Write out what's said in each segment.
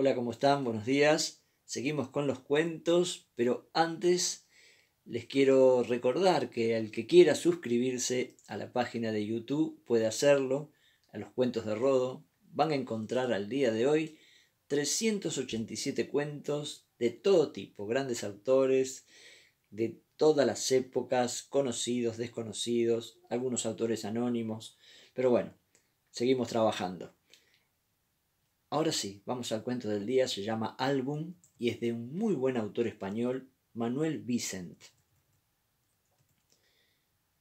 Hola, ¿cómo están? Buenos días. Seguimos con los cuentos, pero antes les quiero recordar que al que quiera suscribirse a la página de YouTube puede hacerlo, a los cuentos de Rodo. Van a encontrar al día de hoy 387 cuentos de todo tipo, grandes autores, de todas las épocas, conocidos, desconocidos, algunos autores anónimos, pero bueno, seguimos trabajando. Ahora sí, vamos al cuento del día, se llama Álbum y es de un muy buen autor español, Manuel Vicent.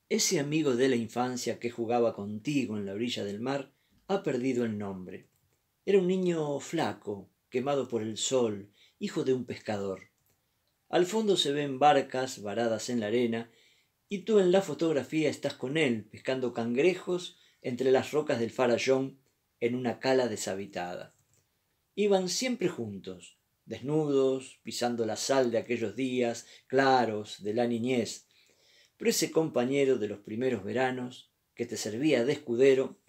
Ese amigo de la infancia que jugaba contigo en la orilla del mar ha perdido el nombre. Era un niño flaco, quemado por el sol, hijo de un pescador. Al fondo se ven barcas varadas en la arena y tú en la fotografía estás con él pescando cangrejos entre las rocas del farallón en una cala deshabitada iban siempre juntos, desnudos, pisando la sal de aquellos días claros de la niñez. Pero ese compañero de los primeros veranos, que te servía de escudero,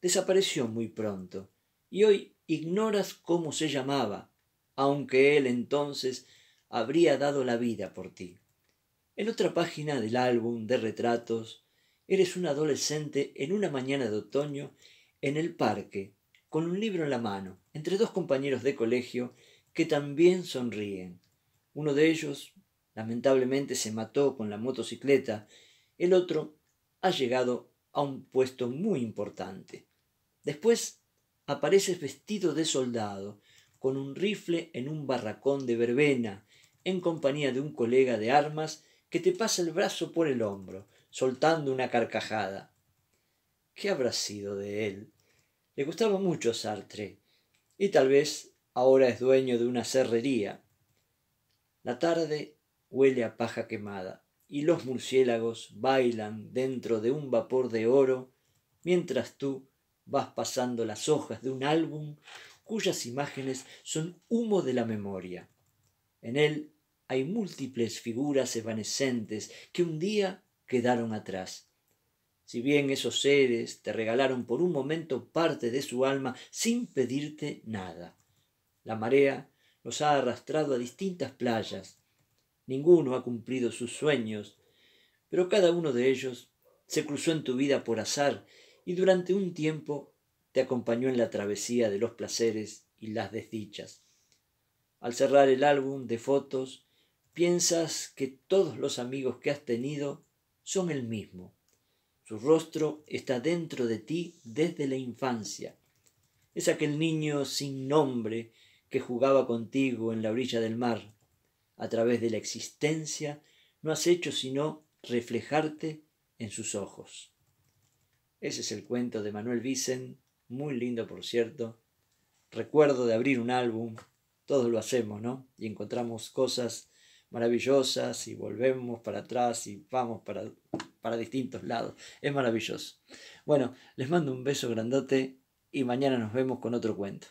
desapareció muy pronto, y hoy ignoras cómo se llamaba, aunque él entonces habría dado la vida por ti. En otra página del álbum de retratos, eres un adolescente en una mañana de otoño en el parque con un libro en la mano, entre dos compañeros de colegio que también sonríen. Uno de ellos, lamentablemente, se mató con la motocicleta, el otro ha llegado a un puesto muy importante. Después apareces vestido de soldado, con un rifle en un barracón de verbena, en compañía de un colega de armas que te pasa el brazo por el hombro, soltando una carcajada. ¿Qué habrá sido de él? Le gustaba mucho Sartre, y tal vez ahora es dueño de una serrería. La tarde huele a paja quemada, y los murciélagos bailan dentro de un vapor de oro, mientras tú vas pasando las hojas de un álbum cuyas imágenes son humo de la memoria. En él hay múltiples figuras evanescentes que un día quedaron atrás, si bien esos seres te regalaron por un momento parte de su alma sin pedirte nada. La marea los ha arrastrado a distintas playas. Ninguno ha cumplido sus sueños, pero cada uno de ellos se cruzó en tu vida por azar y durante un tiempo te acompañó en la travesía de los placeres y las desdichas. Al cerrar el álbum de fotos, piensas que todos los amigos que has tenido son el mismo. Su rostro está dentro de ti desde la infancia. Es aquel niño sin nombre que jugaba contigo en la orilla del mar. A través de la existencia no has hecho sino reflejarte en sus ojos. Ese es el cuento de Manuel Vicen, muy lindo por cierto. Recuerdo de abrir un álbum, todos lo hacemos, ¿no? Y encontramos cosas maravillosas y volvemos para atrás y vamos para para distintos lados. Es maravilloso. Bueno, les mando un beso grandote y mañana nos vemos con otro cuento.